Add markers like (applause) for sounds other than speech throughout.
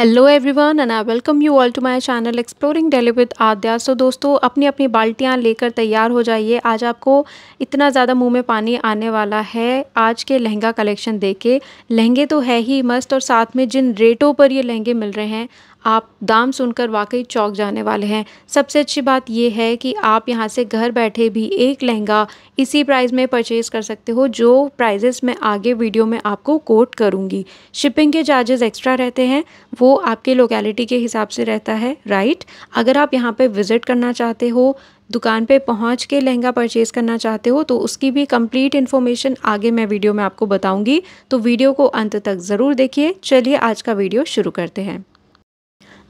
hello everyone and I welcome you all to my channel exploring daily with Aadya so दोस्तों अपनी अपनी बाल्टियाँ लेकर तैयार हो जाइए आज आपको इतना ज़्यादा मुंह में पानी आने वाला है आज के लहंगा कलेक्शन देख के लहंगे तो है ही मस्त और साथ में जिन रेटों पर ये लहंगे मिल रहे हैं आप दाम सुनकर वाकई चौक जाने वाले हैं सबसे अच्छी बात यह है कि आप यहाँ से घर बैठे भी एक लहंगा इसी प्राइस में परचेज़ कर सकते हो जो प्राइजेस मैं आगे वीडियो में आपको कोट करूँगी शिपिंग के चार्जेस एक्स्ट्रा रहते हैं वो आपके लोकेलिटी के हिसाब से रहता है राइट अगर आप यहाँ पर विज़िट करना चाहते हो दुकान पे पहुंच के लहंगा परचेज़ करना चाहते हो तो उसकी भी कंप्लीट इन्फॉर्मेशन आगे मैं वीडियो में आपको बताऊंगी तो वीडियो को अंत तक ज़रूर देखिए चलिए आज का वीडियो शुरू करते हैं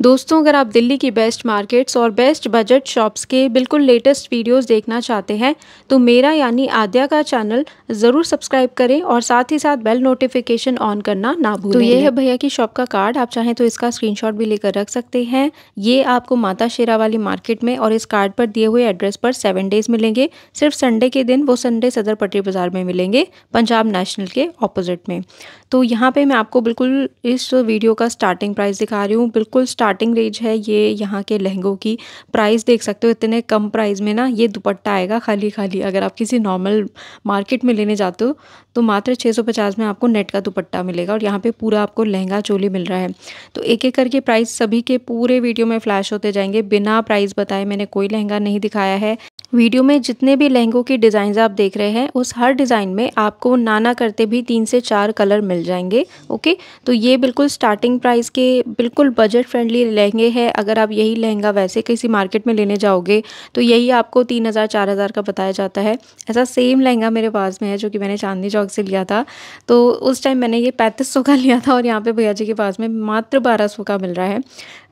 दोस्तों अगर आप दिल्ली की बेस्ट मार्केट्स और बेस्ट बजट शॉप्स के बिल्कुल लेटेस्ट वीडियोस देखना चाहते हैं तो मेरा यानी आद्या का चैनल ज़रूर सब्सक्राइब करें और साथ ही साथ बेल नोटिफिकेशन ऑन करना ना तो भूलें तो ये है भैया की शॉप का कार्ड आप चाहें तो इसका स्क्रीनशॉट भी लेकर रख सकते हैं ये आपको माता शेरा वाली मार्केट में और इस कार्ड पर दिए हुए एड्रेस पर सेवन डेज़ मिलेंगे सिर्फ संडे के दिन वो संडे सदर पटरी बाज़ार में मिलेंगे पंजाब नेशनल के ऑपोजिट में तो यहाँ पर मैं आपको बिल्कुल इस वीडियो का स्टार्टिंग प्राइस दिखा रही हूँ बिल्कुल स्टार्ट स्टार्टिंग रेंज है ये यहाँ के लहंगों की प्राइस देख सकते हो इतने कम प्राइस में ना ये दुपट्टा आएगा खाली खाली अगर आप किसी नॉर्मल मार्केट में लेने जाते हो तो मात्र 650 में आपको नेट का दुपट्टा मिलेगा और यहाँ पे पूरा आपको लहंगा चोली मिल रहा है तो एक एक करके प्राइस सभी के पूरे वीडियो में फ्लैश होते जाएंगे बिना प्राइस बताए मैंने कोई लहंगा नहीं दिखाया है वीडियो में जितने भी लहंगों की डिज़ाइन आप देख रहे हैं उस हर डिज़ाइन में आपको नाना करते भी तीन से चार कलर मिल जाएंगे ओके तो ये बिल्कुल स्टार्टिंग प्राइस के बिल्कुल बजट फ्रेंडली ये लहंगे हैं अगर आप यही लहंगा वैसे किसी मार्केट में लेने जाओगे तो यही आपको तीन हज़ार चार हज़ार का बताया जाता है ऐसा सेम लहंगा मेरे पास में है जो कि मैंने चांदनी चौक से लिया था तो उस टाइम मैंने ये पैंतीस का (laughs) लिया था और यहाँ पर भैया जी के पास में मात्र बारह का मिल रहा है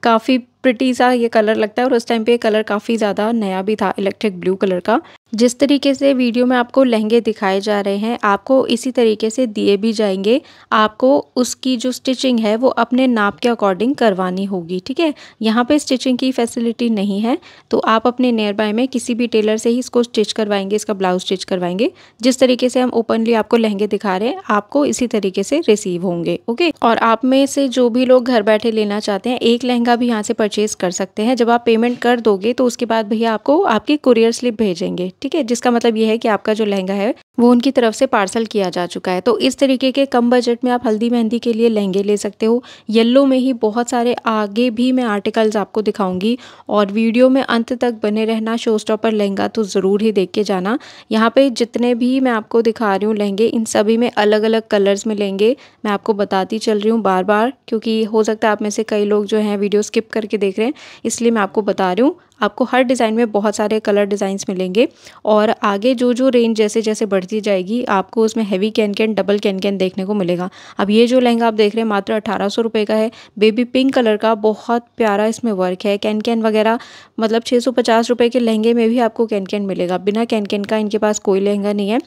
काफ़ी प्रिटी सा ये कलर लगता है और उस टाइम पे ये कलर काफ़ी ज़्यादा नया भी था इलेक्ट्रिक ब्लू कलर का जिस तरीके से वीडियो में आपको लहंगे दिखाए जा रहे हैं आपको इसी तरीके से दिए भी जाएंगे आपको उसकी जो स्टिचिंग है वो अपने नाप के अकॉर्डिंग करवानी होगी ठीक है यहाँ पे स्टिचिंग की फैसिलिटी नहीं है तो आप अपने नियर बाय में किसी भी टेलर से ही इसको स्टिच करवाएंगे इसका ब्लाउज स्टिच करवाएंगे जिस तरीके से हम ओपनली आपको लहंगे दिखा रहे हैं आपको इसी तरीके से रिसीव होंगे ओके और आप में से जो भी लोग घर बैठे लेना चाहते हैं एक लहंगा भी यहाँ से परचेज कर सकते हैं जब आप पेमेंट कर दोगे तो उसके बाद भैया आपको आपकी कुरियर स्लिप भेजेंगे ठीक है जिसका मतलब ये है कि आपका जो लहंगा है वो उनकी तरफ से पार्सल किया जा चुका है तो इस तरीके के कम बजट में आप हल्दी मेहंदी के लिए लहंगे ले सकते हो येल्लो में ही बहुत सारे आगे भी मैं आर्टिकल्स आपको दिखाऊंगी और वीडियो में अंत तक बने रहना शो स्टॉपर लहंगा तो ज़रूर ही देख के जाना यहाँ पर जितने भी मैं आपको दिखा रही हूँ लहंगे इन सभी में अलग अलग कलर्स में लहंगे मैं आपको बताती चल रही हूँ बार बार क्योंकि हो सकता है आप में से कई लोग जो हैं वीडियो स्किप करके देख रहे हैं इसलिए मैं आपको बता रही हूँ आपको हर डिज़ाइन में बहुत सारे कलर डिज़ाइंस मिलेंगे और आगे जो जो रेंज जैसे जैसे बढ़ती जाएगी आपको उसमें heavy can can double can can देखने को मिलेगा अब ये जो लहंगा आप देख रहे हैं मात्र अठारह सौ रुपये का है बेबी पिंक कलर का बहुत प्यारा इसमें वर्क है कैन कैन वगैरह मतलब छः सौ पचास रुपये के लहंगे में भी आपको कैन कैन मिलेगा बिना कैन कैन का इनके पास कोई लहंगा नहीं है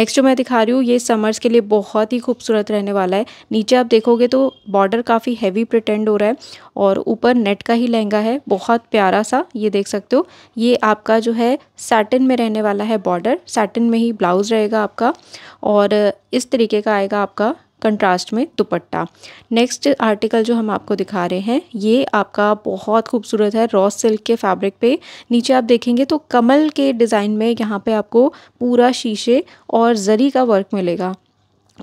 नेक्स्ट जो मैं दिखा रही हूँ ये समर्स के लिए बहुत ही खूबसूरत रहने वाला है नीचे आप देखोगे तो बॉर्डर काफ़ी हैवी प्रिटेंड हो रहा है और ऊपर नेट का ही लहंगा है बहुत प्यारा सा ये देख सकते हो ये आपका जो है सैटिन में रहने वाला है बॉर्डर सैटिन में ही ब्लाउज़ रहेगा आपका और इस तरीके का आएगा आपका कंट्रास्ट में दुपट्टा नेक्स्ट आर्टिकल जो हम आपको दिखा रहे हैं ये आपका बहुत खूबसूरत है रॉ सिल्क के फैब्रिक पे नीचे आप देखेंगे तो कमल के डिज़ाइन में यहाँ पे आपको पूरा शीशे और जरी का वर्क मिलेगा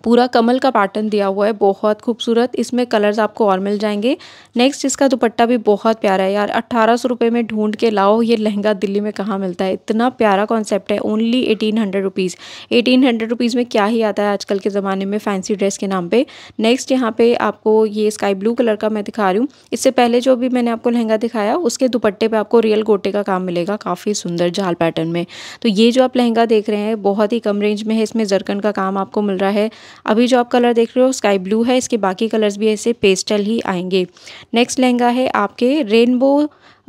पूरा कमल का पैटर्न दिया हुआ है बहुत खूबसूरत इसमें कलर्स आपको और मिल जाएंगे नेक्स्ट इसका दुपट्टा भी बहुत प्यारा है यार अट्ठारह सौ रुपये में ढूंढ के लाओ ये लहंगा दिल्ली में कहाँ मिलता है इतना प्यारा कॉन्सेप्ट है only eighteen hundred rupees eighteen hundred rupees में क्या ही आता है आजकल के ज़माने में फैंसी ड्रेस के नाम पर नेक्स्ट यहाँ पर आपको ये स्काई ब्लू कलर का मैं दिखा रही हूँ इससे पहले जो भी मैंने आपको लहंगा दिखाया उसके दुपट्टे पर आपको रियल गोटे का काम मिलेगा काफ़ी सुंदर जाल पैटर्न में तो ये जो आप लहंगा देख रहे हैं बहुत ही कम रेंज में है इसमें जरकन का काम आपको मिल रहा है अभी जो आप कलर देख रहे हो स्काई ब्लू है इसके बाकी कलर्स भी ऐसे पेस्टल ही आएंगे नेक्स्ट लहंगा है आपके रेनबो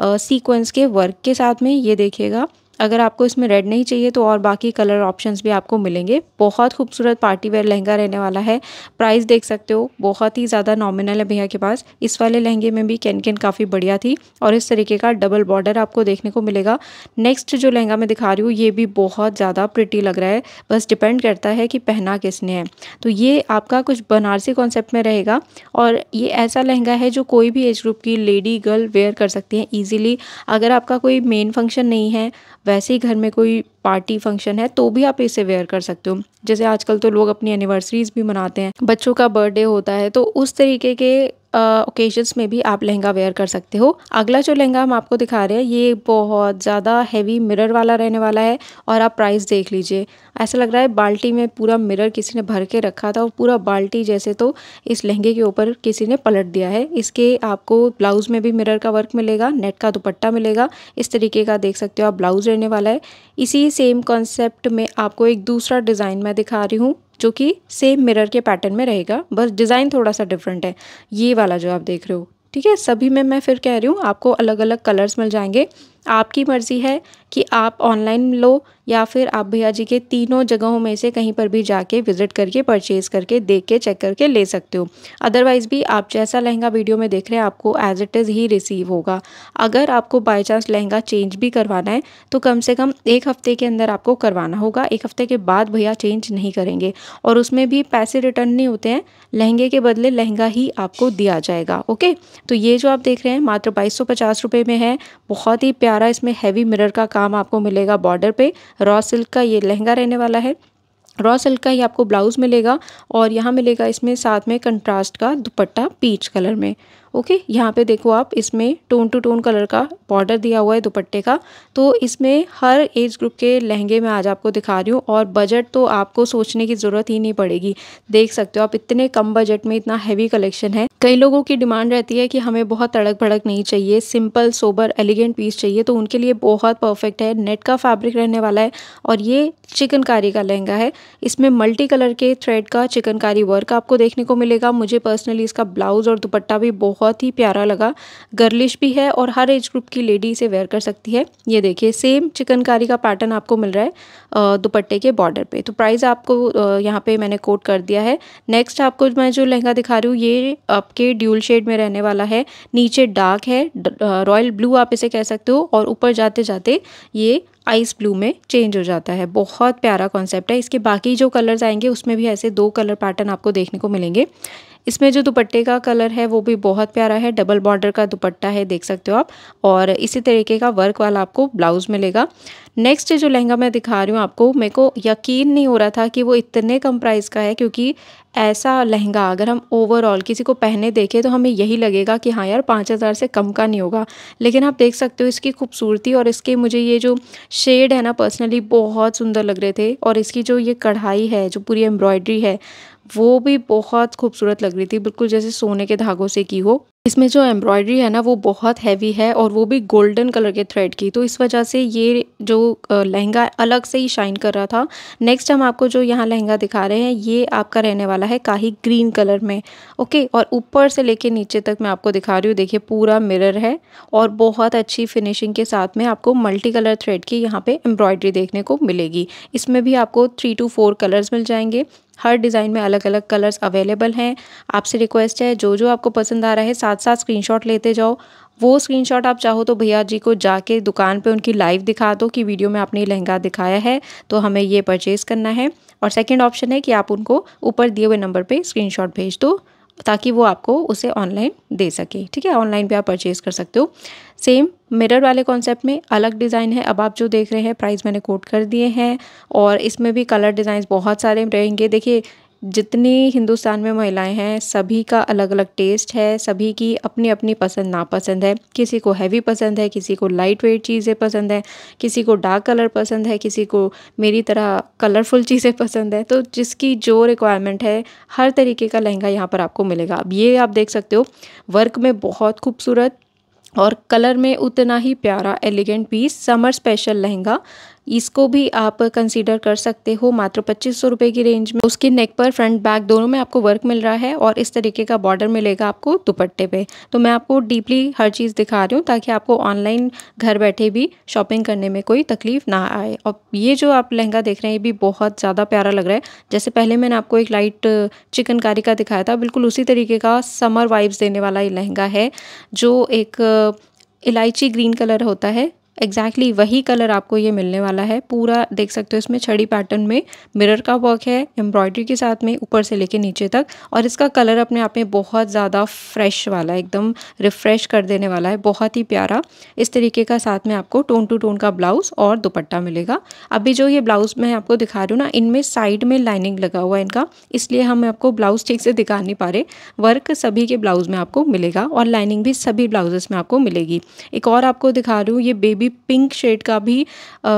सीक्वेंस के वर्क के साथ में ये देखिएगा अगर आपको इसमें रेड नहीं चाहिए तो और बाकी कलर ऑप्शंस भी आपको मिलेंगे बहुत खूबसूरत पार्टी वेयर लहंगा रहने वाला है प्राइस देख सकते हो बहुत ही ज़्यादा नॉमिनल है भैया के पास इस वाले लहंगे में भी कैन कैन काफ़ी बढ़िया थी और इस तरीके का डबल बॉर्डर आपको देखने को मिलेगा नेक्स्ट जो लहंगा मैं दिखा रही हूँ ये भी बहुत ज़्यादा प्रिटी लग रहा है बस डिपेंड करता है कि पहना किसने है तो ये आपका कुछ बनारसी कॉन्सेप्ट में रहेगा और ये ऐसा लहंगा है जो कोई भी एज ग्रुप की लेडी गर्ल वेयर कर सकती हैं ईजिली अगर आपका कोई मेन फंक्शन नहीं है वैसे ही घर में कोई पार्टी फंक्शन है तो भी आप इसे वेयर कर सकते हो जैसे आजकल तो लोग अपनी एनिवर्सरीज भी मनाते हैं बच्चों का बर्थडे होता है तो उस तरीके के ओकेजन्स में भी आप लहंगा वेयर कर सकते हो अगला जो लहंगा हम आपको दिखा रहे हैं ये बहुत ज़्यादा हैवी मिरर वाला रहने वाला है और आप प्राइस देख लीजिए ऐसा लग रहा है बाल्टी में पूरा मिरर किसी ने भर के रखा था और पूरा बाल्टी जैसे तो इस लहंगे के ऊपर किसी ने पलट दिया है इसके आपको ब्लाउज़ में भी मिरर का वर्क मिलेगा नेट का दुपट्टा मिलेगा इस तरीके का देख सकते हो आप ब्लाउज़ रहने वाला है इसी सेम कॉन्सेप्ट में आपको एक दूसरा डिज़ाइन मैं दिखा रही हूँ जो कि सेम मिरर के पैटर्न में रहेगा बस डिज़ाइन थोड़ा सा डिफरेंट है ये वाला जो आप देख रहे हो ठीक है सभी में मैं फिर कह रही हूँ आपको अलग अलग कलर्स मिल जाएंगे आपकी मर्ज़ी है कि आप ऑनलाइन लो या फिर आप भैया जी के तीनों जगहों में से कहीं पर भी जाके विज़िट करके परचेज़ करके देख के चेक करके ले सकते हो अदरवाइज़ भी आप जैसा लहंगा वीडियो में देख रहे हैं आपको एज इट इज़ ही रिसीव होगा अगर आपको बाय चांस लहंगा चेंज भी करवाना है तो कम से कम एक हफ़्ते के अंदर आपको करवाना होगा एक हफ़्ते के बाद भैया चेंज नहीं करेंगे और उसमें भी पैसे रिटर्न नहीं होते हैं लहंगे के बदले लहंगा ही आपको दिया जाएगा ओके तो ये जो आप देख रहे हैं मात्र बाईस सौ में है बहुत ही प्यार प्यारा इसमें हैवी मिरर का काम आपको मिलेगा बॉर्डर पे रॉ सिल्क का ये लहंगा रहने वाला है रॉ सिल्क का ही आपको ब्लाउज़ मिलेगा और यहाँ मिलेगा इसमें साथ में कंट्रास्ट का दुपट्टा पीच कलर में ओके यहाँ पे देखो आप इसमें टोन टू टोन कलर का बॉर्डर दिया हुआ है दुपट्टे का तो इसमें हर एज ग्रुप के लहंगे मैं आज आपको दिखा रही हूँ और बजट तो आपको सोचने की ज़रूरत ही नहीं पड़ेगी देख सकते हो आप इतने कम बजट में इतना हैवी कलेक्शन है कई लोगों की डिमांड रहती है कि हमें बहुत तड़क भड़क नहीं चाहिए सिंपल सोबर एलिगेंट पीस चाहिए तो उनके लिए बहुत परफेक्ट है नेट का फैब्रिक रहने वाला है और ये चिकनकारी का लहंगा है इसमें मल्टी कलर के थ्रेड का चिकनकारी वर्क आपको देखने को मिलेगा मुझे पर्सनली इसका ब्लाउज और दुपट्टा भी बहुत बहुत ही प्यारा लगा गर्लिश भी है और हर एज ग्रुप की लेडी इसे वेयर कर सकती है ये देखिए सेम चिकनकारी का पैटर्न आपको मिल रहा है दुपट्टे के बॉर्डर पे तो प्राइस आपको यहाँ पे मैंने कोट कर दिया है नेक्स्ट आपको मैं जो लहंगा दिखा रही हूँ ये आपके ड्यूल शेड में रहने वाला है नीचे डार्क है रॉयल ब्लू आप इसे कह सकते हो और ऊपर जाते जाते ये आइस ब्लू में चेंज हो जाता है बहुत प्यारा कॉन्सेप्ट है इसके बाकी जो कलर्स आएंगे उसमें भी ऐसे दो कलर पैटर्न आपको देखने को मिलेंगे इसमें जो दुपट्टे का कलर है वो भी बहुत प्यारा है डबल बॉर्डर का दुपट्टा है देख सकते हो आप और इसी तरीके का वर्क वाला आपको ब्लाउज़ मिलेगा नेक्स्ट जो लहंगा मैं दिखा रही हूँ आपको मेरे को यकीन नहीं हो रहा था कि वो इतने कम प्राइस का है क्योंकि ऐसा लहंगा अगर हम ओवरऑल किसी को पहने देखें तो हमें यही लगेगा कि हाँ यार पाँच हज़ार से कम का नहीं होगा लेकिन आप देख सकते हो इसकी खूबसूरती और इसके मुझे ये जो शेड है ना पर्सनली बहुत सुंदर लग रहे थे और इसकी जो ये कढ़ाई है जो पूरी एम्ब्रॉयड्री है वो भी बहुत खूबसूरत लग रही थी बिल्कुल जैसे सोने के धागों से की हो इसमें जो एम्ब्रॉयडरी है ना वो बहुत हैवी है और वो भी गोल्डन कलर के थ्रेड की तो इस वजह से ये जो लहंगा अलग से ही शाइन कर रहा था नेक्स्ट हम आपको जो यहाँ लहंगा दिखा रहे हैं ये आपका रहने वाला है काही ग्रीन कलर में ओके और ऊपर से लेके नीचे तक मैं आपको दिखा रही हूँ देखिए पूरा मिरर है और बहुत अच्छी फिनिशिंग के साथ में आपको मल्टी कलर थ्रेड की यहाँ पर एम्ब्रॉयडरी देखने को मिलेगी इसमें भी आपको थ्री टू फोर कलर्स मिल जाएंगे हर डिज़ाइन में अलग अलग कलर्स अवेलेबल हैं आपसे रिक्वेस्ट है जो जो आपको पसंद आ रहा है साथ साथ स्क्रीनशॉट लेते जाओ वो स्क्रीनशॉट आप चाहो तो भैया जी को जाके दुकान पे उनकी लाइव दिखा दो कि वीडियो में आपने लहंगा दिखाया है तो हमें ये परचेज़ करना है और सेकंड ऑप्शन है कि आप उनको ऊपर दिए हुए नंबर पर स्क्रीन भेज दो ताकि वो आपको उसे ऑनलाइन दे सके ठीक है ऑनलाइन भी आप परचेज़ कर सकते हो सेम मिरर वाले कॉन्सेप्ट में अलग डिज़ाइन है अब आप जो देख रहे हैं प्राइस मैंने कोट कर दिए हैं और इसमें भी कलर डिज़ाइंस बहुत सारे रहेंगे देखिए जितनी हिंदुस्तान में महिलाएं हैं सभी का अलग अलग टेस्ट है सभी की अपनी अपनी पसंद नापसंद है किसी को हैवी पसंद है किसी को लाइट वेट चीज़ें पसंद है किसी को डार्क कलर पसंद है किसी को मेरी तरह कलरफुल (laughs) चीज़ें पसंद है तो जिसकी जो रिक्वायरमेंट है हर तरीके का लहंगा यहाँ पर आपको मिलेगा अब ये आप देख सकते हो वर्क में बहुत खूबसूरत और कलर में उतना ही प्यारा elegant piece summer special lehenga इसको भी आप कंसीडर कर सकते हो मात्र पच्चीस सौ रुपये की रेंज में उसके नेक पर फ्रंट बैक दोनों में आपको वर्क मिल रहा है और इस तरीके का बॉर्डर मिलेगा आपको दुपट्टे पे तो मैं आपको डीपली हर चीज़ दिखा रही हूँ ताकि आपको ऑनलाइन घर बैठे भी शॉपिंग करने में कोई तकलीफ ना आए और ये जो आप लहंगा देख रहे हैं ये भी बहुत ज़्यादा प्यारा लग रहा है जैसे पहले मैंने आपको एक लाइट चिकनकारी का दिखाया था बिल्कुल उसी तरीके का समर वाइब्स देने वाला ये लहंगा है जो एक इलायची ग्रीन कलर होता है एग्जैक्टली exactly वही कलर आपको ये मिलने वाला है पूरा देख सकते हो इसमें छड़ी पैटर्न में मिरर का वर्क है एम्ब्रॉयडरी के साथ में ऊपर से लेके नीचे तक और इसका कलर अपने आप में बहुत ज़्यादा फ्रेश वाला एकदम रिफ़्रेश कर देने वाला है बहुत ही प्यारा इस तरीके का साथ में आपको टोन टू टोन का ब्लाउज़ और दुपट्टा मिलेगा अभी जो ये ब्लाउज़ मैं आपको दिखा रही हूँ ना इनमें साइड में लाइनिंग लगा हुआ है इनका इसलिए हम आपको ब्लाउज़ ठीक से दिखा नहीं पा रहे वर्क सभी के ब्लाउज़ में आपको मिलेगा और लाइनिंग भी सभी ब्लाउजेस में आपको मिलेगी एक और आपको दिखा रही हूँ ये बेबी भी पिंक शेड का भी आ,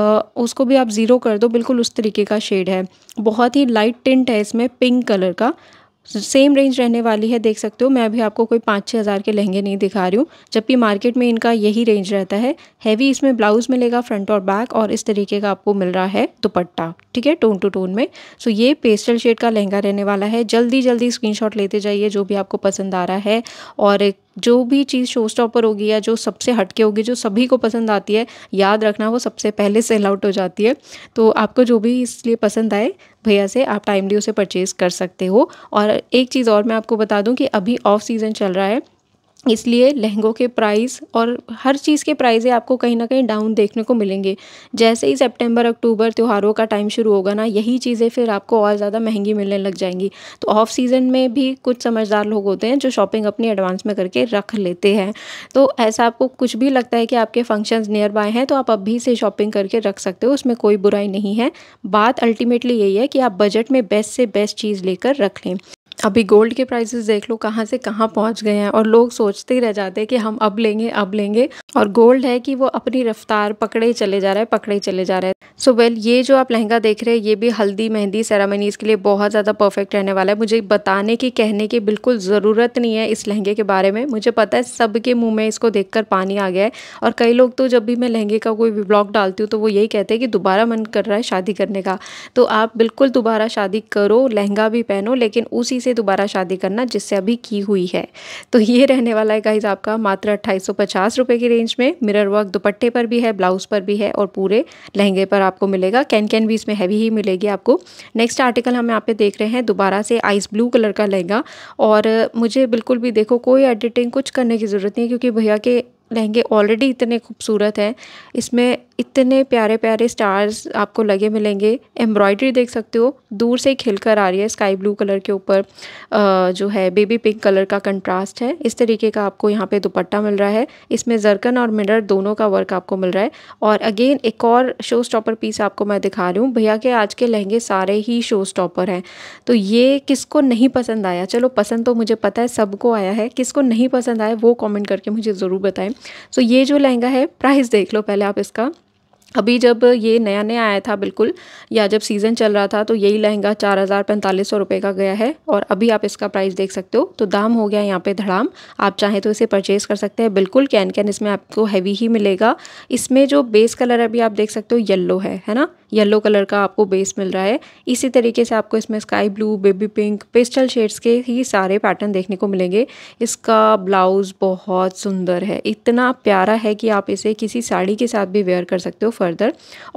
उसको भी आप ज़ीरो कर दो बिल्कुल उस तरीके का शेड है बहुत ही लाइट टिंट है इसमें पिंक कलर का सेम रेंज रहने वाली है देख सकते हो मैं अभी आपको कोई पाँच छः हज़ार के लहंगे नहीं दिखा रही हूँ जबकि मार्केट में इनका यही रेंज रहता है हैवी इसमें ब्लाउज़ मिलेगा फ्रंट और बैक और इस तरीके का आपको मिल रहा है दुपट्टा ठीक है टोन टू टोन में सो ये पेस्टल शेड का लहंगा रहने वाला है जल्दी जल्दी स्क्रीन लेते जाइए जो भी आपको पसंद आ रहा है और जो भी चीज़ शो स्टॉपर होगी या जो सबसे हटके होगी जो सभी को पसंद आती है याद रखना वो सबसे पहले सेल आउट हो जाती है तो आपको जो भी इसलिए पसंद आए भैया से आप टाइमली उसे परचेज़ कर सकते हो और एक चीज़ और मैं आपको बता दूं कि अभी ऑफ सीज़न चल रहा है इसलिए लहंगों के प्राइस और हर चीज़ के प्राइस आपको कहीं ना कहीं डाउन देखने को मिलेंगे जैसे ही सितंबर अक्टूबर त्योहारों का टाइम शुरू होगा ना यही चीज़ें फिर आपको और ज़्यादा महंगी मिलने लग जाएंगी तो ऑफ सीज़न में भी कुछ समझदार लोग होते हैं जो शॉपिंग अपनी एडवांस में करके रख लेते हैं तो ऐसा आपको कुछ भी लगता है कि आपके फंक्शन नियर बाय हैं तो आप अभी से शॉपिंग करके रख सकते हो उसमें कोई बुराई नहीं है बात अल्टीमेटली यही है कि आप बजट में बेस्ट से बेस्ट चीज़ लेकर रख लें अभी गोल्ड के प्राइसेस देख लो कहाँ से कहाँ पहुँच गए हैं और लोग सोचते ही रह जाते हैं कि हम अब लेंगे अब लेंगे और गोल्ड है कि वो अपनी रफ्तार पकड़े चले जा रहा है पकड़े चले जा रहा है सो so वेल well, ये जो आप लहंगा देख रहे हैं ये भी हल्दी मेहंदी सेरामनीज़ के लिए बहुत ज़्यादा परफेक्ट रहने वाला है मुझे बताने की कहने की बिल्कुल ज़रूरत नहीं है इस लहंगे के बारे में मुझे पता है सबके मुँह में इसको देख पानी आ गया है और कई लोग तो जब भी मैं लहंगे का कोई ब्लॉग डालती हूँ तो वो यही कहते हैं कि दोबारा मन कर रहा है शादी करने का तो आप बिल्कुल दोबारा शादी करो लहंगा भी पहनो लेकिन उसी से दोबारा शादी करना जिससे अभी की हुई है तो ये रहने वाला है गाइज आपका मात्र अट्ठाईस रुपए की रेंज में मिरर वर्क दुपट्टे पर भी है ब्लाउज़ पर भी है और पूरे लहंगे पर आपको मिलेगा कैन कैन भी इसमें हैवी ही मिलेगी आपको नेक्स्ट आर्टिकल हम यहाँ पे देख रहे हैं दोबारा से आइस ब्लू कलर का लहंगा और मुझे बिल्कुल भी देखो कोई एडिटिंग कुछ करने की ज़रूरत नहीं है क्योंकि भैया के लहंगे ऑलरेडी इतने खूबसूरत हैं इसमें इतने प्यारे प्यारे स्टार्स आपको लगे मिलेंगे एम्ब्रॉयडरी देख सकते हो दूर से खिलकर आ रही है स्काई ब्लू कलर के ऊपर जो है बेबी पिंक कलर का कंट्रास्ट है इस तरीके का आपको यहाँ पे दुपट्टा मिल रहा है इसमें जरकन और मिरर दोनों का वर्क आपको मिल रहा है और अगेन एक और शो स्टॉपर पीस आपको मैं दिखा रही हूँ भैया के आज के लहंगे सारे ही शो स्टॉपर हैं तो ये किसको नहीं पसंद आया चलो पसंद तो मुझे पता है सबको आया है किसको नहीं पसंद आया वो कॉमेंट करके मुझे ज़रूर बताएं सो तो ये जो लहंगा है प्राइस देख लो पहले आप इसका अभी जब ये नया नया आया था बिल्कुल या जब सीज़न चल रहा था तो यही लहंगा चार हज़ार पैंतालीस सौ रुपये का गया है और अभी आप इसका प्राइस देख सकते हो तो दाम हो गया यहाँ पे धड़ाम आप चाहें तो इसे परचेज़ कर सकते हैं बिल्कुल कैन कैन इसमें आपको हैवी ही मिलेगा इसमें जो बेस कलर अभी आप देख सकते हो येल्लो है है ना येल्लो कलर का आपको बेस मिल रहा है इसी तरीके से आपको इसमें sky blue baby pink pastel shades के ही सारे पैटर्न देखने को मिलेंगे इसका ब्लाउज़ बहुत सुंदर है इतना प्यारा है कि आप इसे किसी साड़ी के साथ भी वेयर कर सकते हो फर्दर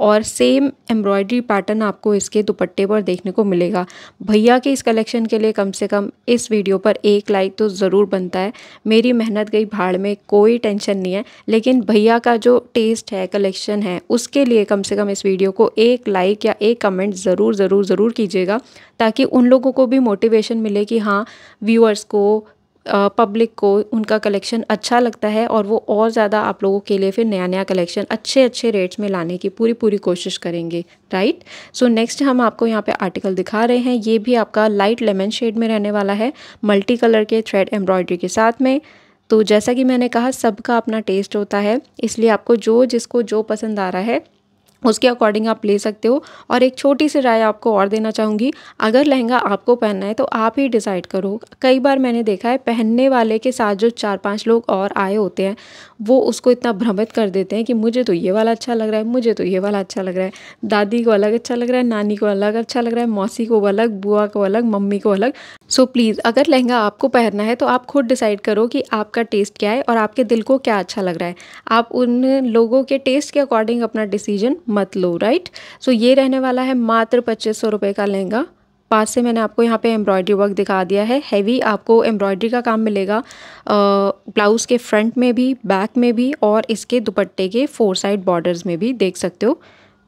और सेम एम्ब्रॉयडरी पैटर्न आपको इसके दुपट्टे पर देखने को मिलेगा भैया के इस कलेक्शन के लिए कम से कम इस वीडियो पर एक लाइक तो ज़रूर बनता है मेरी मेहनत गई भाड़ में कोई टेंशन नहीं है लेकिन भैया का जो टेस्ट है कलेक्शन है उसके लिए कम से कम इस वीडियो को एक लाइक या एक कमेंट ज़रूर ज़रूर ज़रूर कीजिएगा ताकि उन लोगों को भी मोटिवेशन मिले कि हाँ व्यूअर्स को पब्लिक को उनका कलेक्शन अच्छा लगता है और वो और ज़्यादा आप लोगों के लिए फिर नया नया कलेक्शन अच्छे अच्छे रेट्स में लाने की पूरी पूरी कोशिश करेंगे राइट सो नेक्स्ट हम आपको यहाँ पे आर्टिकल दिखा रहे हैं ये भी आपका लाइट लेमन शेड में रहने वाला है मल्टी कलर के थ्रेड एम्ब्रॉयडरी के साथ में तो जैसा कि मैंने कहा सबका अपना टेस्ट होता है इसलिए आपको जो जिसको जो पसंद आ रहा है उसके अकॉर्डिंग आप ले सकते हो और एक छोटी सी राय आपको और देना चाहूँगी अगर लहंगा आपको पहनना है तो आप ही डिसाइड करो कई बार मैंने देखा है पहनने वाले के साथ जो चार पांच लोग और आए होते हैं वो उसको इतना भ्रमित कर देते हैं कि मुझे तो ये वाला अच्छा लग रहा है मुझे तो ये वाला अच्छा लग रहा है दादी को अलग अच्छा लग रहा है नानी को अलग अच्छा लग रहा है मौसी को अलग बुआ को अलग मम्मी को अलग सो प्लीज़ अगर लहंगा आपको पहनना है तो आप खुद डिसाइड करो कि आपका टेस्ट क्या है और आपके दिल को क्या अच्छा लग रहा है आप उन लोगों के टेस्ट के अकॉर्डिंग अपना डिसीजन मत लो राइट सो ये रहने वाला है मात्र पच्चीस सौ रुपये का लहंगा पास से मैंने आपको यहाँ पे एम्ब्रॉयडरी वर्क दिखा दिया है हैवी आपको एम्ब्रॉयडरी का काम मिलेगा ब्लाउज़ के फ्रंट में भी बैक में भी और इसके दुपट्टे के फोर साइड बॉर्डर्स में भी देख सकते हो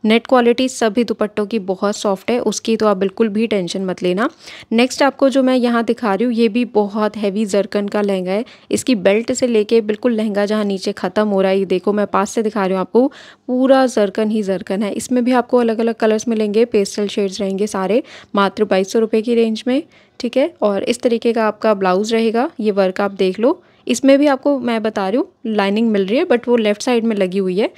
नेट क्वालिटी सभी दुपट्टों की बहुत सॉफ्ट है उसकी तो आप बिल्कुल भी टेंशन मत लेना नेक्स्ट आपको जो मैं यहाँ दिखा रही हूँ ये भी बहुत हैवी जरकन का लहंगा है इसकी बेल्ट से लेके बिल्कुल लहंगा जहाँ नीचे ख़त्म हो रहा है ये देखो मैं पास से दिखा रही हूँ आपको पूरा जरकन ही जरकन है इसमें भी आपको अलग अलग कलर्स मिलेंगे पेस्टल शेड्स रहेंगे सारे मात्र बाईस रुपये की रेंज में ठीक है और इस तरीके का आपका ब्लाउज़ रहेगा ये वर्क आप देख लो इसमें भी आपको मैं बता रही हूँ लाइनिंग मिल रही है बट वो लेफ़्ट साइड में लगी हुई है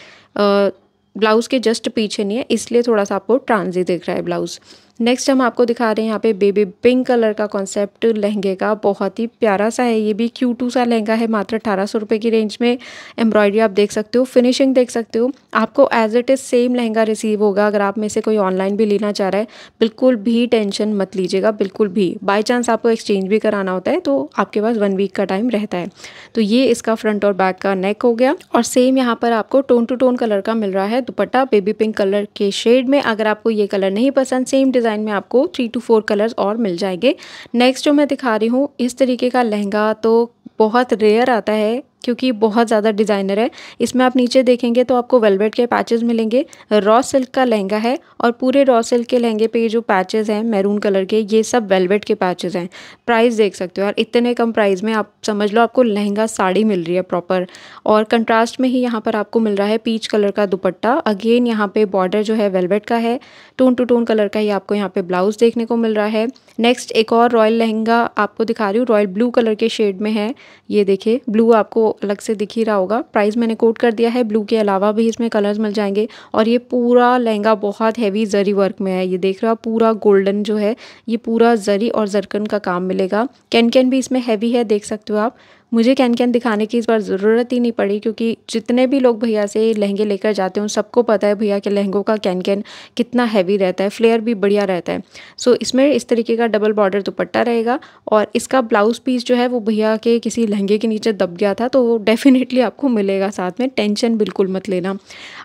ब्लाउज़ के जस्ट पीछे नहीं है इसलिए थोड़ा सा आपको ट्रांजी दिख रहा है ब्लाउज़ नेक्स्ट हम आपको दिखा रहे हैं यहाँ पे बेबी पिंक कलर का कॉन्सेप्ट लहंगे का बहुत ही प्यारा सा है ये भी क्यू टू सा लहंगा है मात्र अठारह सौ रुपये की रेंज में एम्ब्रॉयडरी आप देख सकते हो फिनिशिंग देख सकते हो आपको as it is same lehenga receive होगा अगर आप में से कोई ऑनलाइन भी लेना चाह रहा है बिल्कुल भी टेंशन मत लीजिएगा बिल्कुल भी बाई चांस आपको एक्सचेंज भी कराना होता है तो आपके पास वन वीक का टाइम रहता है तो ये इसका फ्रंट और बैक का नेक हो गया और सेम यहाँ पर आपको टोन टू टोन कलर का मिल रहा है दुपट्टा बेबी पिंक कलर के शेड में अगर आपको ये कलर नहीं पसंद सेम डिज़ाइन डिज़ाइन में आपको थ्री टू फोर कलर्स और मिल जाएंगे नेक्स्ट जो मैं दिखा रही हूँ इस तरीके का लहंगा तो बहुत रेयर आता है क्योंकि बहुत ज़्यादा डिज़ाइनर है इसमें आप नीचे देखेंगे तो आपको वेलवेट के पैचेस मिलेंगे रॉ सिल्क का लहंगा है और पूरे रॉ सिल्क के लहंगे पे जो पैचेस हैं मैरून कलर के ये सब वेलवेट के पैचेस हैं प्राइस देख सकते हो यार इतने कम प्राइस में आप समझ लो आपको लहंगा साड़ी मिल रही है प्रॉपर और कंट्रास्ट में ही यहाँ पर आपको मिल रहा है पीच कलर का दुपट्टा अगेन यहाँ पे बॉर्डर जो है वेलवेट का है टोन टू टोन कलर का ही आपको यहाँ पे ब्लाउज देखने को मिल रहा है नेक्स्ट एक और रॉयल लहंगा आपको दिखा रही हूँ रॉयल ब्लू कलर के शेड में है ये देखिए ब्लू आपको अलग से दिख ही रहा होगा प्राइस मैंने कोट कर दिया है ब्लू के अलावा भी इसमें कलर्स मिल जाएंगे और ये पूरा लहंगा बहुत हैवी जरी वर्क में है ये देख रहा पूरा गोल्डन जो है ये पूरा जरी और जरकन का काम मिलेगा कैन कैन भी इसमें हैवी है देख सकते हो आप मुझे कैन कैन दिखाने की इस बार ज़रूरत ही नहीं पड़ी क्योंकि जितने भी लोग भैया से लहंगे लेकर जाते हैं सबको पता है भैया के लहंगों का कैन कैन कितना हैवी रहता है फ्लेयर भी बढ़िया रहता है सो so, इसमें इस तरीके का डबल बॉर्डर दुपट्टा रहेगा और इसका ब्लाउज पीस जो है वो भैया के किसी लहंगे के नीचे दब गया था तो वो डेफिनेटली आपको मिलेगा साथ में टेंशन बिल्कुल मत लेना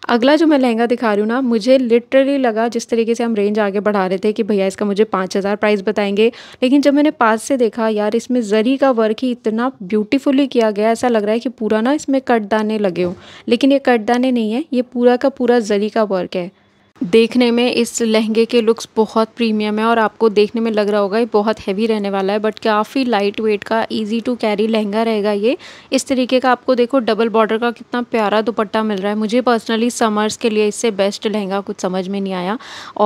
अगला जो मैं लहंगा दिखा रही हूँ ना मुझे लिटरली लगा जिस तरीके से हम रेंज आगे बढ़ा रहे थे कि भैया इसका मुझे पाँच हज़ार प्राइस बताएंगे लेकिन जब मैंने पास से देखा यार इसमें जरी का वर्क ही इतना ब्यूटी ब्यूटीफुली किया गया ऐसा लग रहा है कि पूरा ना इसमें कट दाने लगे हों लेकिन ये कट दाने नहीं है ये पूरा का पूरा जरी का वर्क है देखने में इस लहंगे के लुक्स बहुत प्रीमियम है और आपको देखने में लग रहा होगा ये बहुत हैवी रहने वाला है बट काफ़ी लाइट वेट का इजी टू कैरी लहंगा रहेगा ये इस तरीके का आपको देखो डबल बॉर्डर का कितना प्यारा दुपट्टा मिल रहा है मुझे पर्सनली समर्स के लिए इससे बेस्ट लहंगा कुछ समझ में नहीं आया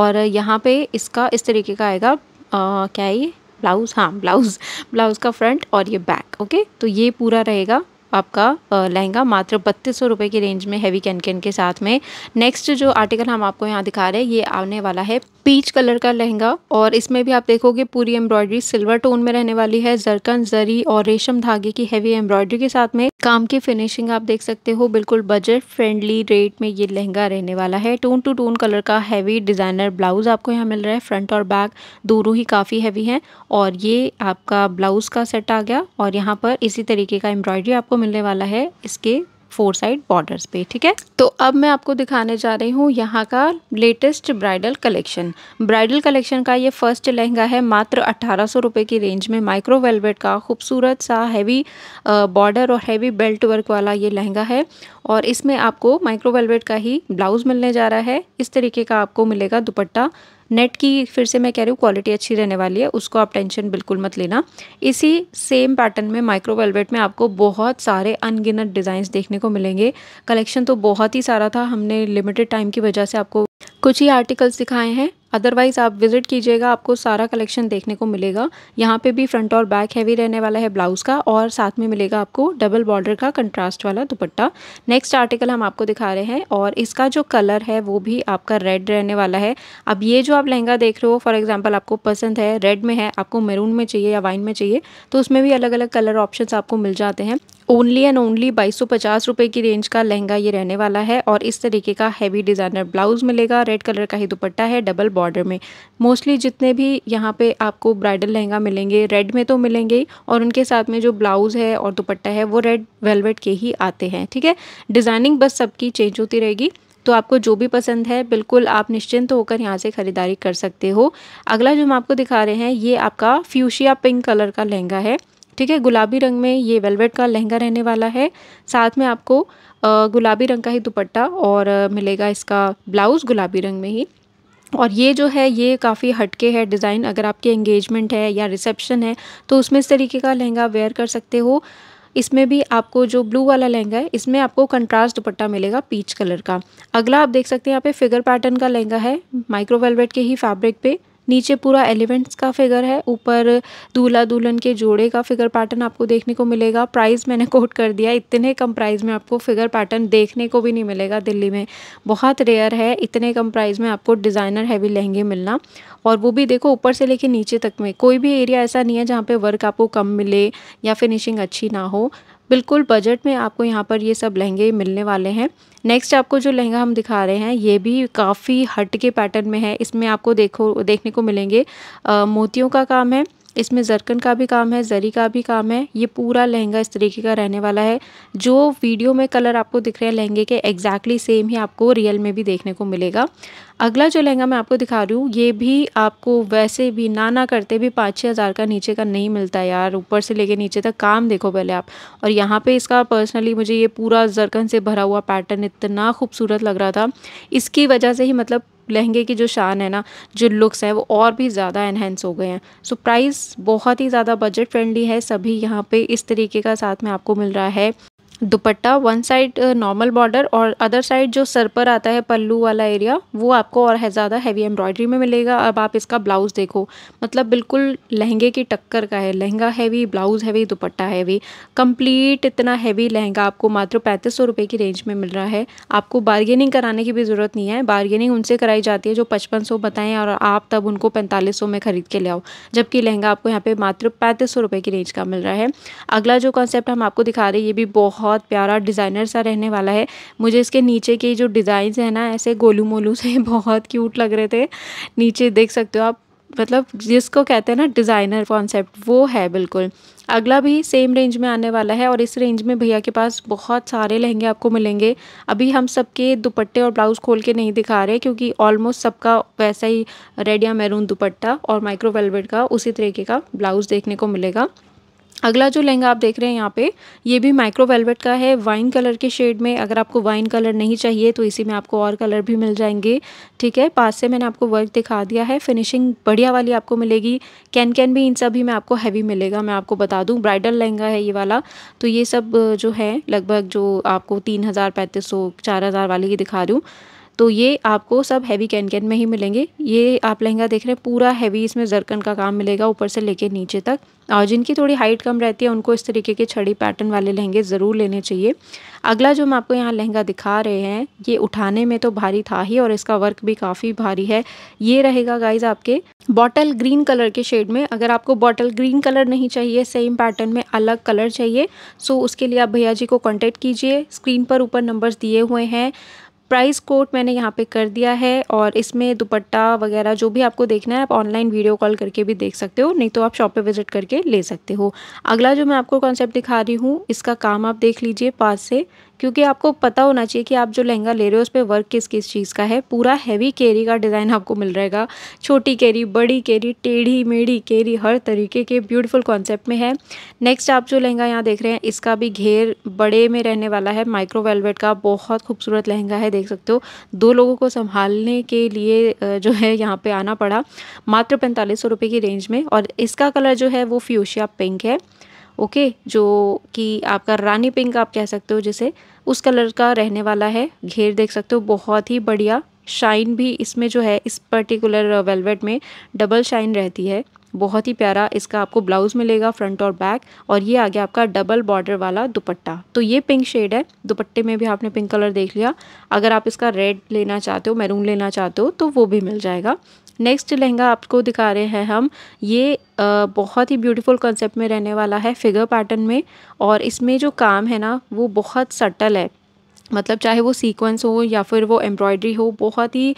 और यहाँ पे इसका इस तरीके का आएगा आ, क्या है ये ब्लाउज़ हाँ ब्लाउज़ ब्लाउज़ का फ्रंट और ये बैक ओके तो ये पूरा रहेगा आपका लहंगा मात्र बत्तीस सौ रुपये की रेंज में हैवी कैनकेन के साथ में नेक्स्ट जो आर्टिकल हम आपको यहाँ दिखा रहे हैं ये आने वाला है पीच कलर का लहंगा और इसमें भी आप देखोगे पूरी एम्ब्रॉयडरी सिल्वर टोन में रहने वाली है जरकन जरी और रेशम धागे की हैवी एम्ब्रॉयडरी के साथ में काम की फिनिशिंग आप देख सकते हो बिल्कुल बजट फ्रेंडली रेट में ये लहंगा रहने वाला है टोन टू टोन कलर का हैवी डिज़ाइनर ब्लाउज़ आपको यहाँ मिल रहा है फ्रंट और बैक दोनों ही काफ़ी हैवी हैं और ये आपका ब्लाउज़ का सेट आ गया और यहाँ पर इसी तरीके का एम्ब्रॉयडरी आपको मिलने वाला है इसके फोर साइड बॉर्डर्स पे ठीक है तो अब मैं आपको दिखाने जा रही हूँ यहाँ का latest bridal collection bridal collection का ये फर्स्ट लहंगा है मात्र अट्ठारह सौ की रेंज में माइक्रो वेलवेट का खूबसूरत सा हैवी बॉर्डर और हैवी बेल्ट वर्क वाला ये लहंगा है और इसमें आपको माइक्रो वेलवेट का ही ब्लाउज़ मिलने जा रहा है इस तरीके का आपको मिलेगा दुपट्टा नेट की फिर से मैं कह रही हूँ क्वालिटी अच्छी रहने वाली है उसको आप टेंशन बिल्कुल मत लेना इसी सेम पैटर्न में माइक्रो वेलवेट में आपको बहुत सारे अनगिनत डिज़ाइंस देखने को मिलेंगे कलेक्शन तो बहुत ही सारा था हमने लिमिटेड टाइम की वजह से आपको कुछ ही आर्टिकल्स दिखाए हैं अदरवाइज़ आप विज़िट कीजिएगा आपको सारा कलेक्शन देखने को मिलेगा यहाँ पे भी फ्रंट और बैक हैवी रहने वाला है ब्लाउज़ का और साथ में मिलेगा आपको डबल बॉर्डर का कंट्रास्ट वाला दुपट्टा नेक्स्ट आर्टिकल हम आपको दिखा रहे हैं और इसका जो कलर है वो भी आपका रेड रहने वाला है अब ये जो आप लहंगा देख रहे हो फॉर एग्जाम्पल आपको पसंद है रेड में है आपको मेरून में चाहिए या वाइन में चाहिए तो उसमें भी अलग अलग कलर ऑप्शन आपको मिल जाते हैं ओनली एंड ओनली बाईस सौ पचास रुपये की रेंज का लहंगा ये रहने वाला है और इस तरीके का हैवी डिज़ाइनर ब्लाउज़ मिलेगा रेड कलर का ही दुपट्टा है डबल बॉर्डर में मोस्टली जितने भी यहाँ पे आपको ब्राइडल लहंगा मिलेंगे रेड में तो मिलेंगे और उनके साथ में जो ब्लाउज़ है और दुपट्टा है वो रेड वेलवेट के ही आते हैं ठीक है डिज़ाइनिंग बस सबकी चेंज होती रहेगी तो आपको जो भी पसंद है बिल्कुल आप निश्चिंत तो होकर यहाँ से ख़रीदारी कर सकते हो अगला जो हम आपको दिखा रहे हैं ये आपका फ्यूशिया पिंक कलर का लहंगा है ठीक है गुलाबी रंग में ये वेलवेट का लहंगा रहने वाला है साथ में आपको गुलाबी रंग का ही दुपट्टा और मिलेगा इसका ब्लाउज़ गुलाबी रंग में ही और ये जो है ये काफ़ी हटके है डिज़ाइन अगर आपके एंगेजमेंट है या रिसेप्शन है तो उसमें इस तरीके का लहंगा वेयर कर सकते हो इसमें भी आपको जो ब्लू वाला लहंगा है इसमें आपको कंट्रास्ट दुपट्टा मिलेगा पीच कलर का अगला आप देख सकते हैं यहाँ पे फिगर पैटर्न का लहंगा है माइक्रो वेलवेट के ही फैब्रिक पे नीचे पूरा एलिमेंट्स का फिगर है ऊपर दूल्हा दुल्हन के जोड़े का फिगर पैटर्न आपको देखने को मिलेगा प्राइस मैंने कोट कर दिया इतने कम प्राइस में आपको फिगर पैटर्न देखने को भी नहीं मिलेगा दिल्ली में बहुत रेयर है इतने कम प्राइस में आपको डिज़ाइनर हैवी लहंगे मिलना और वो भी देखो ऊपर से लेके नीचे तक में कोई भी एरिया ऐसा नहीं है जहाँ पे वर्क आपको कम मिले या फिनिशिंग अच्छी ना हो बिल्कुल बजट में आपको यहाँ पर ये सब लहंगे मिलने वाले हैं नेक्स्ट आपको जो लहंगा हम दिखा रहे हैं ये भी काफ़ी हट के पैटर्न में है इसमें आपको देखो देखने को मिलेंगे आ, मोतियों का काम है इसमें जरकन का भी काम है जरी का भी काम है ये पूरा लहंगा इस तरीके का रहने वाला है जो वीडियो में कलर आपको दिख रहे हैं लहंगे के एग्जैक्टली सेम ही आपको रियल में भी देखने को मिलेगा अगला जो लहंगा मैं आपको दिखा रही हूँ ये भी आपको वैसे भी ना ना करते भी पाँच छः हज़ार का नीचे का नहीं मिलता यार ऊपर से लेके नीचे तक काम देखो पहले आप और यहाँ पे इसका पर्सनली मुझे ये पूरा जरकन से भरा हुआ पैटर्न इतना खूबसूरत लग रहा था इसकी वजह से ही मतलब लहंगे की जो शान है ना जो लुक्स हैं वो और भी ज़्यादा एनहेंस हो गए हैं सो प्राइस बहुत ही ज़्यादा बजट फ्रेंडली है सभी यहाँ पे इस तरीके का साथ में आपको मिल रहा है dupatta one side normal border और अदर साइड जो सर पर आता है पल्लू वाला एरिया वो आपको और है ज़्यादा हैवी एम्ब्रॉयडरी में मिलेगा अब आप इसका ब्लाउज़ देखो मतलब बिल्कुल लहंगे की टक्कर का है lehenga heavy blouse heavy dupatta heavy complete इतना हैवी लहंगा आपको मात्र पैंतीस सौ रुपये की रेंज में मिल रहा है आपको बार्गेनिंग कराने की भी ज़रूरत नहीं है बार्गेनिंग उनसे कराई जाती है जो पचपन सौ बताएं और आप तब उनको पैंतालीस सौ में ख़रीद के ले आओ जबकि लहंगा आपको यहाँ पर मात्र पैंतीस सौ रुपये की रेंज का मिल रहा है अगला जो कॉन्सेप्ट हम आपको दिखा रहे हैं ये भी बहुत बहुत प्यारा डिज़ाइनर सा रहने वाला है मुझे इसके नीचे के जो डिज़ाइंस हैं ना ऐसे गोलू मोलू से (laughs) बहुत क्यूट लग रहे थे नीचे देख सकते हो आप मतलब जिसको कहते हैं ना डिज़ाइनर कॉन्सेप्ट वो है बिल्कुल अगला भी सेम रेंज में आने वाला है और इस रेंज में भैया के पास बहुत सारे लहंगे आपको मिलेंगे अभी हम सबके दुपट्टे और ब्लाउज़ खोल के नहीं दिखा रहे क्योंकि ऑलमोस्ट सबका वैसा ही रेड या मैरून दुपट्टा और माइक्रो वेलवेट का उसी तरीके का ब्लाउज़ देखने को मिलेगा अगला जो लहंगा आप देख रहे हैं यहाँ पे ये भी माइक्रो वेलवेट का है वाइन कलर के शेड में अगर आपको वाइन कलर नहीं चाहिए तो इसी में आपको और कलर भी मिल जाएंगे ठीक है पास से मैंने आपको वर्क दिखा दिया है फिनिशिंग बढ़िया वाली आपको मिलेगी कैन कैन भी इन सभी में आपको हैवी मिलेगा मैं आपको बता दूँ ब्राइडल लहंगा है ये वाला तो ये सब जो है लगभग जो आपको तीन हज़ार पैंतीस सौ चार हज़ार वाले ही दिखा रही हूँ तो ये आपको सब हैवी कैन कैन में ही मिलेंगे ये आप लहंगा देख रहे हैं पूरा हैवी इसमें जरकन का काम मिलेगा ऊपर से लेके नीचे तक और जिनकी थोड़ी हाइट कम रहती है उनको इस तरीके के छड़ी पैटर्न वाले लहंगे ज़रूर लेने चाहिए अगला जो हम आपको यहाँ लहंगा दिखा रहे हैं ये उठाने में तो भारी था ही और इसका वर्क भी काफ़ी भारी है ये रहेगा गाइज आपके बॉटल ग्रीन कलर के शेड में अगर आपको बॉटल ग्रीन कलर नहीं चाहिए सेम पैटर्न में अलग कलर चाहिए सो उसके लिए आप भैया जी को कॉन्टैक्ट कीजिए स्क्रीन पर ऊपर नंबर्स दिए हुए हैं प्राइस कोट मैंने यहाँ पे कर दिया है और इसमें दुपट्टा वगैरह जो भी आपको देखना है आप ऑनलाइन वीडियो कॉल करके भी देख सकते हो नहीं तो आप शॉप पे विजिट करके ले सकते हो अगला जो मैं आपको कॉन्सेप्ट दिखा रही हूँ इसका काम आप देख लीजिए पास से क्योंकि आपको पता होना चाहिए कि आप जो लहंगा ले रहे हो उस पर वर्क किस किस चीज़ का है पूरा हैवी केरी का डिज़ाइन आपको मिल रहेगा छोटी केरी बड़ी केरी टेढ़ी मेढ़ी केरी हर तरीके के ब्यूटीफुल कॉन्सेप्ट में है नेक्स्ट आप जो लहंगा यहाँ देख रहे हैं इसका भी घेर बड़े में रहने वाला है माइक्रो वेलवेट का बहुत खूबसूरत लहंगा है देख सकते हो दो लोगों को संभालने के लिए जो है यहाँ पे आना पड़ा मात्र पैंतालीस सौ रुपये की रेंज में और इसका कलर जो है वो फ्यूशिया पिंक है ओके जो कि आपका रानी पिंक आप कह सकते हो जिसे उस कलर का रहने वाला है घेर देख सकते हो बहुत ही बढ़िया शाइन भी इसमें जो है इस पर्टिकुलर वेलवेट में डबल शाइन रहती है बहुत ही प्यारा इसका आपको ब्लाउज़ मिलेगा फ्रंट और बैक और ये आ गया आपका डबल बॉर्डर वाला दुपट्टा तो ये पिंक शेड है दुपट्टे में भी आपने पिंक कलर देख लिया अगर आप इसका रेड लेना चाहते हो मैरून लेना चाहते हो तो वो भी मिल जाएगा नेक्स्ट लहंगा आपको दिखा रहे हैं हम ये आ, बहुत ही ब्यूटीफुल कंसेप्ट में रहने वाला है फिगर पैटर्न में और इसमें जो काम है ना वो बहुत सटल है मतलब चाहे वो सीक्वेंस हो या फिर वो एम्ब्रॉयडरी हो बहुत ही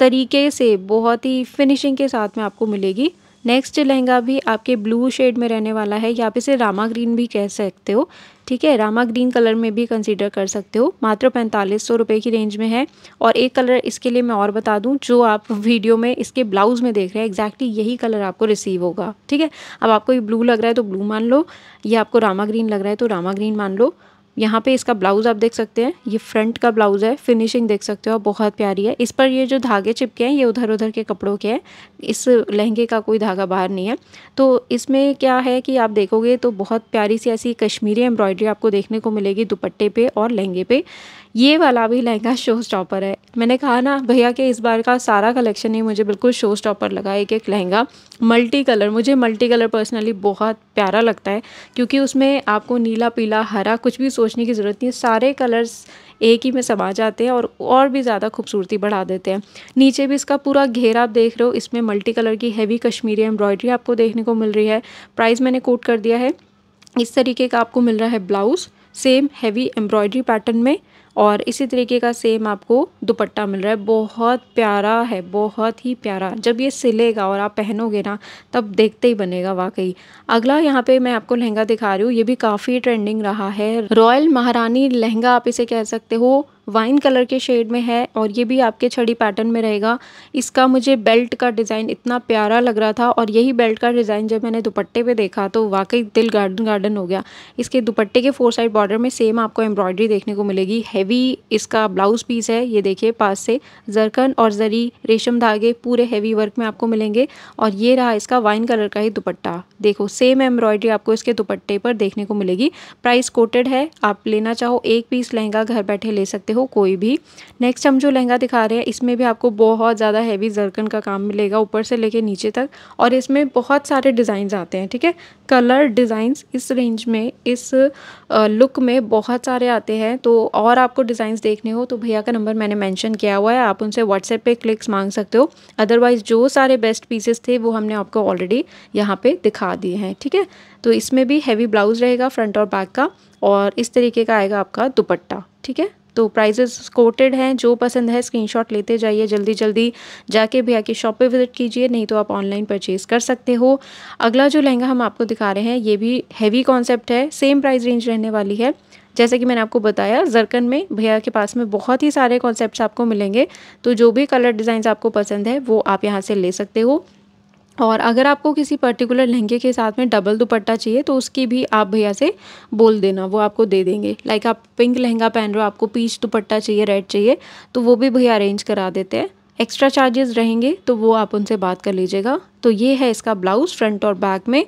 तरीके से बहुत ही फिनिशिंग के साथ में आपको मिलेगी नेक्स्ट लहंगा भी आपके ब्लू शेड में रहने वाला है या आप इसे रामा ग्रीन भी कह सकते हो ठीक है रामा ग्रीन कलर में भी कंसीडर कर सकते हो मात्र पैंतालीस सौ रुपये की रेंज में है और एक कलर इसके लिए मैं और बता दूं जो आप वीडियो में इसके ब्लाउज़ में देख रहे हैं एक्जैक्टली यही कलर आपको रिसीव होगा ठीक है अब आपको ये ब्लू लग रहा है तो ब्लू मान लो ये आपको रामा ग्रीन लग रहा है तो रामा ग्रीन मान लो यहाँ पे इसका ब्लाउज आप देख सकते हैं ये फ्रंट का ब्लाउज है फिनिशिंग देख सकते हो बहुत प्यारी है इस पर ये जो धागे चिपके हैं ये उधर उधर के कपड़ों के हैं इस लहंगे का कोई धागा बाहर नहीं है तो इसमें क्या है कि आप देखोगे तो बहुत प्यारी सी ऐसी कश्मीरी एम्ब्रॉयडरी आपको देखने को मिलेगी दुपट्टे पे और लहंगे पे ये वाला भी लहंगा शो स्टॉपर है मैंने कहा ना भैया कि इस बार का सारा कलेक्शन ही मुझे बिल्कुल शो स्टॉपर लगा एक एक लहंगा मल्टी कलर मुझे मल्टी कलर पर्सनली बहुत प्यारा लगता है क्योंकि उसमें आपको नीला पीला हरा कुछ भी सोचने की ज़रूरत नहीं है सारे कलर्स एक ही में समा जाते हैं और और भी ज़्यादा खूबसूरती बढ़ा देते हैं नीचे भी इसका पूरा घेर आप देख रहे हो इसमें मल्टी कलर की हैवी कश्मीरी एम्ब्रॉयडरी आपको देखने को मिल रही है प्राइस मैंने कोट कर दिया है इस तरीके का आपको मिल रहा है blouse same heavy embroidery pattern में और इसी तरीके का सेम आपको दुपट्टा मिल रहा है बहुत प्यारा है बहुत ही प्यारा जब ये सिलेगा और आप पहनोगे ना तब देखते ही बनेगा वाकई अगला यहाँ पे मैं आपको लहंगा दिखा रही हूँ ये भी काफ़ी ट्रेंडिंग रहा है रॉयल महारानी लहंगा आप इसे कह सकते हो वाइन कलर के शेड में है और ये भी आपके छड़ी पैटर्न में रहेगा इसका मुझे बेल्ट का डिज़ाइन इतना प्यारा लग रहा था और यही बेल्ट का डिज़ाइन जब मैंने दुपट्टे पे देखा तो वाकई दिल गार्डन गार्डन हो गया इसके दुपट्टे के फोर साइड बॉर्डर में सेम आपको एम्ब्रॉयडरी देखने को मिलेगी हैवी इसका ब्लाउज पीस है ये देखिए पास से जरकन और जरी रेशम धागे पूरे हैवी वर्क में आपको मिलेंगे और ये रहा इसका वाइन कलर का ही दुपट्टा देखो सेम एम्ब्रॉयडरी आपको इसके दुपट्टे पर देखने को मिलेगी प्राइस कोटेड है आप लेना चाहो एक पीस लहंगा घर बैठे ले सकते हो हो कोई भी नेक्स्ट हम जो लहंगा दिखा रहे हैं इसमें भी आपको बहुत ज़्यादा हैवी जरकन का काम मिलेगा ऊपर से लेके नीचे तक और इसमें बहुत सारे डिज़ाइंस आते हैं ठीक है कलर डिज़ाइंस इस रेंज में इस लुक में बहुत सारे आते हैं तो और आपको डिज़ाइंस देखने हो तो भैया का नंबर मैंने मैंशन किया हुआ है आप उनसे व्हाट्सएप पर क्लिक्स मांग सकते हो अदरवाइज़ जो सारे बेस्ट पीसेस थे वो हमने आपको ऑलरेडी यहाँ पर दिखा दिए हैं ठीक है तो इसमें भी हैवी ब्लाउज़ रहेगा फ्रंट और बैक का और इस तरीके का आएगा आपका दुपट्टा ठीक है तो प्राइजेस कोटेड हैं जो पसंद है स्क्रीनशॉट लेते जाइए जल्दी जल्दी जाके भैया की शॉप पे विज़िट कीजिए नहीं तो आप ऑनलाइन परचेज़ कर सकते हो अगला जो लहंगा हम आपको दिखा रहे हैं ये भी हैवी कॉन्सेप्ट है सेम प्राइस रेंज रहने वाली है जैसे कि मैंने आपको बताया जरकन में भैया के पास में बहुत ही सारे कॉन्सेप्ट्स आपको मिलेंगे तो जो भी कलर डिजाइन आपको पसंद है वो आप यहाँ से ले सकते हो और अगर आपको किसी पर्टिकुलर लहंगे के साथ में डबल दुपट्टा चाहिए तो उसकी भी आप भैया से बोल देना वो आपको दे देंगे लाइक आप पिंक लहंगा पहन रहे हो आपको पीच दुपट्टा चाहिए रेड चाहिए तो वो भी भैया अरेंज करा देते हैं एक्स्ट्रा चार्जेस रहेंगे तो वो आप उनसे बात कर लीजिएगा तो ये है इसका ब्लाउज़ फ्रंट और बैक में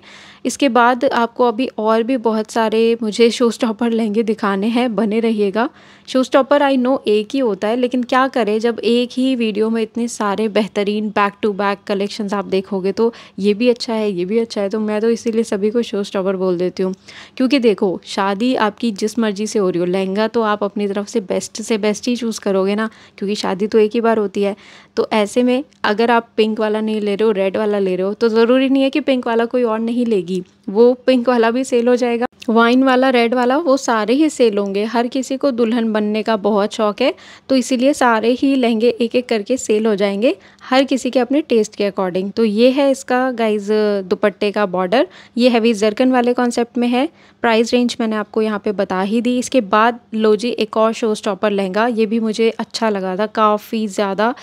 इसके बाद आपको अभी और भी बहुत सारे मुझे शो स्टॉपर लहंगे दिखाने हैं बने रहिएगा शो स्टॉपर आई नो एक ही होता है लेकिन क्या करें जब एक ही वीडियो में इतने सारे बेहतरीन बैक टू बैक कलेक्शन आप देखोगे तो ये भी अच्छा है ये भी अच्छा है तो मैं तो इसीलिए सभी को शो स्टॉपर बोल देती हूँ क्योंकि देखो शादी आपकी जिस मर्जी से हो रही हो लहंगा तो आप अपनी तरफ से बेस्ट से बेस्ट ही चूज़ करोगे ना क्योंकि शादी तो एक ही बार होती है तो ऐसे में अगर आप पिंक वाला नहीं ले रहे हो रेड वाला ले रहे हो तो ज़रूरी नहीं है कि पिंक वाला कोई और नहीं लेगी वो पिंक वाला भी सेल हो जाएगा वाइन वाला रेड वाला वो सारे ही सेल होंगे हर किसी को दुल्हन बनने का बहुत शौक है तो इसीलिए सारे ही लहंगे एक एक करके सेल हो जाएंगे हर किसी के अपने टेस्ट के अकॉर्डिंग तो ये है इसका गाइज दुपट्टे का बॉर्डर ये हैवी जरकन वाले कॉन्सेप्ट में है प्राइस रेंज मैंने आपको यहाँ पे बता ही दी इसके बाद लो जी एक और शो स्टॉपर लहंगा ये भी मुझे अच्छा लगा था काफ़ी ज़्यादा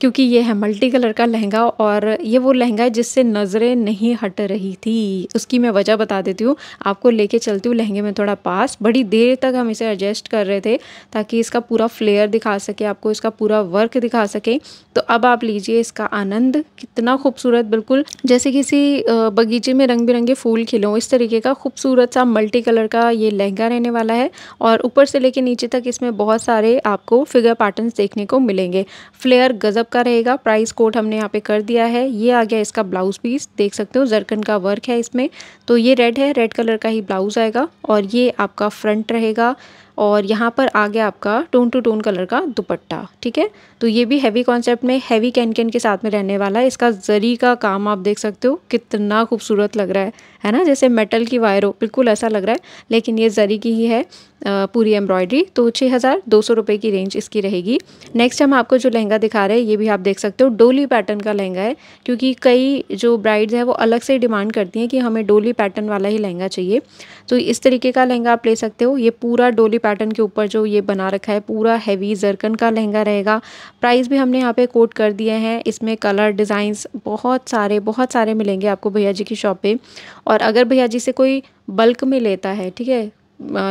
क्योंकि ये है मल्टी कलर का लहंगा और ये वो लहंगा है जिससे नज़रें नहीं हट रही थी उसकी मैं वजह बता देती हूँ आपको लेके चलती हूँ लहंगे में थोड़ा पास बड़ी देर तक हम इसे एडजस्ट कर रहे थे ताकि इसका पूरा फ्लेयर दिखा सके आपको इसका पूरा वर्क दिखा सके तो अब आप लीजिए इसका आनंद कितना खूबसूरत बिल्कुल जैसे किसी बगीचे में रंग बिरंगे फूल खिलो इस तरीके का खूबसूरत सा मल्टी कलर का ये लहंगा रहने वाला है और ऊपर से लेके नीचे तक इसमें बहुत सारे आपको फिगर पैटर्न देखने को मिलेंगे फ्लेयर गज़ब का रहेगा प्राइस कोड हमने यहाँ पे कर दिया है ये आ गया इसका ब्लाउज पीस देख सकते हो जरकन का वर्क है इसमें तो ये रेड है रेड कलर का ही ब्लाउज़ आएगा और ये आपका फ्रंट रहेगा और यहाँ पर आ गया आपका टोन टू टोन कलर का दुपट्टा ठीक है तो ये भी हैवी कॉन्सेप्ट में हैवी कैन कैन के साथ में रहने वाला है इसका जरी का काम आप देख सकते हो कितना खूबसूरत लग रहा है है ना जैसे मेटल की वायर हो बिल्कुल ऐसा लग रहा है लेकिन ये जरी की ही है पूरी एम्ब्रॉयडरी तो छः हज़ार दो सौ रुपये की रेंज इसकी रहेगी नेक्स्ट हम आपको जो लहंगा दिखा रहे हैं ये भी आप देख सकते हो डोली पैटर्न का लहंगा है क्योंकि कई जो ब्राइड्स हैं वो अलग से डिमांड करती हैं कि हमें डोली पैटर्न वाला ही लहंगा चाहिए तो इस तरीके का लहंगा आप ले सकते हो ये पूरा डोली पैटर्न के ऊपर जो ये बना रखा है पूरा हैवी जरकन का लहंगा रहेगा प्राइस भी हमने यहाँ पर कोट कर दिए हैं इसमें कलर डिज़ाइंस बहुत सारे बहुत सारे मिलेंगे आपको भैया जी की शॉप पर और और अगर भैया जी से कोई बल्क में लेता है ठीक है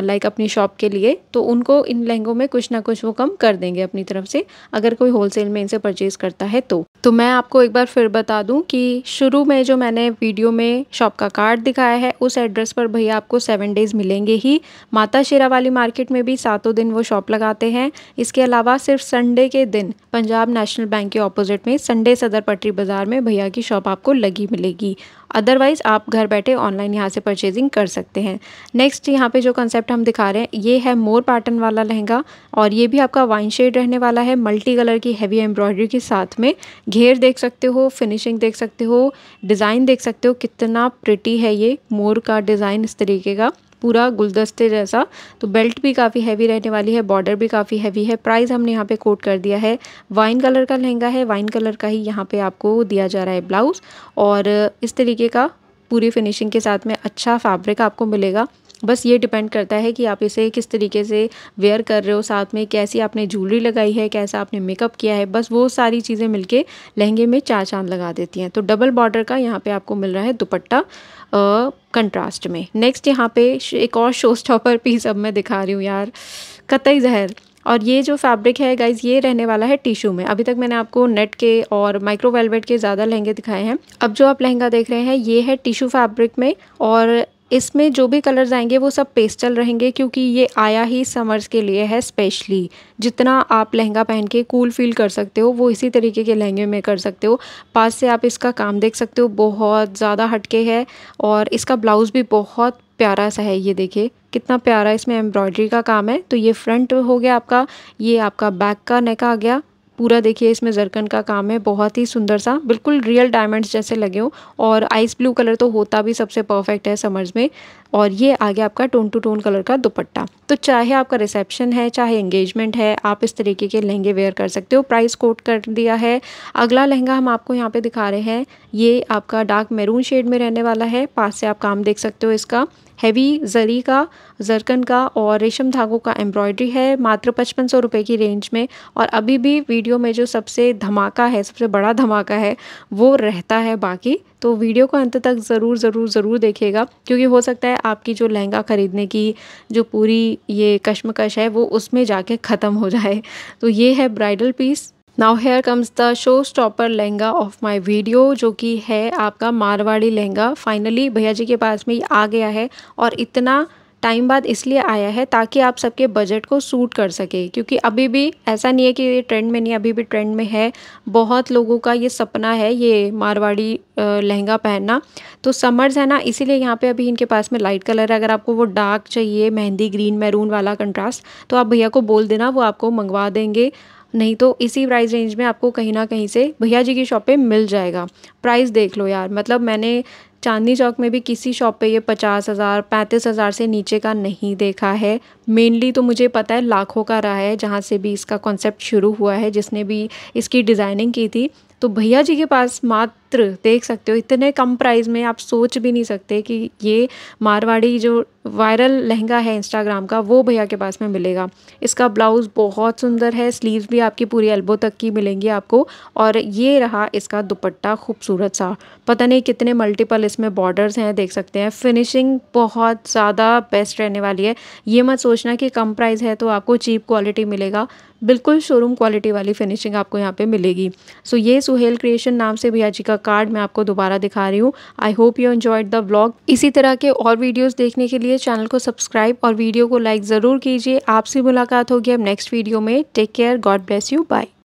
लाइक अपनी शॉप के लिए तो उनको इन लहंगों में कुछ ना कुछ वो कम कर देंगे अपनी तरफ से अगर कोई होलसेल में इनसे परचेज़ करता है तो तो मैं आपको एक बार फिर बता दूं कि शुरू में जो मैंने वीडियो में शॉप का कार्ड दिखाया है उस एड्रेस पर भैया आपको सेवन डेज़ मिलेंगे ही माता शेरा वाली मार्केट में भी सातों दिन वो शॉप लगाते हैं इसके अलावा सिर्फ संडे के दिन पंजाब नेशनल बैंक के ऑपोजिट में संडे सदर पटरी बाज़ार में भैया की शॉप आपको लगी मिलेगी अदरवाइज़ आप घर बैठे ऑनलाइन यहाँ से परचेजिंग कर सकते हैं नेक्स्ट यहाँ पे जो कंसेप्ट हम दिखा रहे हैं ये है मोर पैटर्न वाला लहंगा और ये भी आपका वाइन शेड रहने वाला है मल्टी कलर की हैवी एम्ब्रॉयडरी के साथ में घेर देख सकते हो फिनिशिंग देख सकते हो डिज़ाइन देख सकते हो कितना प्रिटी है ये मोर का डिज़ाइन इस तरीके का पूरा गुलदस्ते जैसा तो बेल्ट भी काफ़ी हैवी रहने वाली है बॉर्डर भी काफ़ी हैवी है प्राइस हमने यहाँ पे कोट कर दिया है वाइन कलर का लहंगा है वाइन कलर का ही यहाँ पे आपको दिया जा रहा है ब्लाउज़ और इस तरीके का पूरी फिनिशिंग के साथ में अच्छा फैब्रिक आपको मिलेगा बस ये डिपेंड करता है कि आप इसे किस तरीके से वेयर कर रहे हो साथ में कैसी आपने ज्वेलरी लगाई है कैसा आपने मेकअप किया है बस वो सारी चीज़ें मिलके लहंगे में चार चांद लगा देती हैं तो डबल बॉर्डर का यहाँ पे आपको मिल रहा है दुपट्टा कंट्रास्ट में नेक्स्ट यहाँ पे एक और शो स्टॉपर पीस अब मैं दिखा रही हूँ यार कतई जहर और ये जो फैब्रिक है गाइज ये रहने वाला है टिशू में अभी तक मैंने आपको नेट के और माइक्रोवेलवेट के ज़्यादा लहंगे दिखाए हैं अब जो आप लहंगा देख रहे हैं ये है टिशू फैब्रिक में और इसमें जो भी कलर्स आएंगे वो सब पेस्टल रहेंगे क्योंकि ये आया ही समर्स के लिए है स्पेशली जितना आप लहंगा पहन के कूल फील कर सकते हो वो इसी तरीके के लहंगे में कर सकते हो पास से आप इसका काम देख सकते हो बहुत ज़्यादा हटके है और इसका ब्लाउज़ भी बहुत प्यारा सा है ये देखिए कितना प्यारा इसमें एम्ब्रॉयडरी का काम है तो ये फ्रंट हो गया आपका ये आपका बैक का नेक आ गया पूरा देखिए इसमें जरकन का काम है बहुत ही सुंदर सा बिल्कुल रियल डायमंड्स जैसे लगे हो और आइस ब्लू कलर तो होता भी सबसे परफेक्ट है समर्स में और ये आ गया आपका टोन टू टोन कलर का दुपट्टा तो चाहे आपका रिसेप्शन है चाहे एंगेजमेंट है आप इस तरीके के लहंगे वेयर कर सकते हो प्राइस कोट कर दिया है अगला लहंगा हम आपको यहाँ पे दिखा रहे हैं ये आपका डार्क मेरून शेड में रहने वाला है पास से आप काम देख सकते हो इसका हैवी जरी का जरकन का और रेशम धागों का एम्ब्रॉयडरी है मात्र पचपन सौ रुपये की रेंज में और अभी भी वीडियो में जो सबसे धमाका है सबसे बड़ा धमाका है वो रहता है बाकी तो वीडियो को अंत तक ज़रूर ज़रूर ज़रूर देखिएगा क्योंकि हो सकता है आपकी जो लहंगा ख़रीदने की जो पूरी ये कश्मकश है वो उसमें जाके ख़त्म हो जाए तो ये है bridal piece now here comes the show stopper lehenga of my video जो कि है आपका मारवाड़ी लहंगा फाइनली भैया जी के पास में ये आ गया है और इतना टाइम बाद इसलिए आया है ताकि आप सबके बजट को सूट कर सके क्योंकि अभी भी ऐसा नहीं है कि ये ट्रेंड में नहीं अभी भी ट्रेंड में है बहुत लोगों का ये सपना है ये मारवाड़ी लहंगा पहनना तो समर्स है ना इसीलिए यहाँ पे अभी इनके पास में लाइट कलर है अगर आपको वो डार्क चाहिए मेहंदी ग्रीन मैरून वाला कंट्रास्ट तो आप भैया को बोल देना वो आपको मंगवा देंगे नहीं तो इसी प्राइस रेंज में आपको कहीं ना कहीं से भैया जी की शॉप पे मिल जाएगा प्राइस देख लो यार मतलब मैंने चांदनी चौक में भी किसी शॉप पे ये पचास हज़ार पैंतीस हज़ार से नीचे का नहीं देखा है मेनली तो मुझे पता है लाखों का रहा है जहाँ से भी इसका कॉन्सेप्ट शुरू हुआ है जिसने भी इसकी डिज़ाइनिंग की थी तो भैया जी के पास मात्र देख सकते हो इतने कम प्राइस में आप सोच भी नहीं सकते कि ये मारवाड़ी जो वायरल लहंगा है इंस्टाग्राम का वो भैया के पास में मिलेगा इसका ब्लाउज़ बहुत सुंदर है स्लीव्स भी आपकी पूरी एल्बो तक की मिलेंगी आपको और ये रहा इसका दुपट्टा खूबसूरत सा पता नहीं कितने मल्टीपल इसमें बॉर्डर्स हैं देख सकते हैं फिनिशिंग बहुत ज़्यादा बेस्ट रहने वाली है ये मत सोचना कि कम प्राइस है तो आपको चीप क्वालिटी मिलेगा बिल्कुल शोरूम क्वालिटी वाली फिनिशिंग आपको यहाँ पे मिलेगी सो so, ये सुहेल क्रिएशन नाम से भैया जी का कार्ड मैं आपको दोबारा दिखा रही हूँ I hope you enjoyed the blog इसी तरह के और वीडियोज़ देखने के लिए लिए चैनल को सब्सक्राइब और वीडियो को लाइक ज़रूर कीजिए आपसे मुलाकात होगी अब नेक्स्ट वीडियो में take care God bless you bye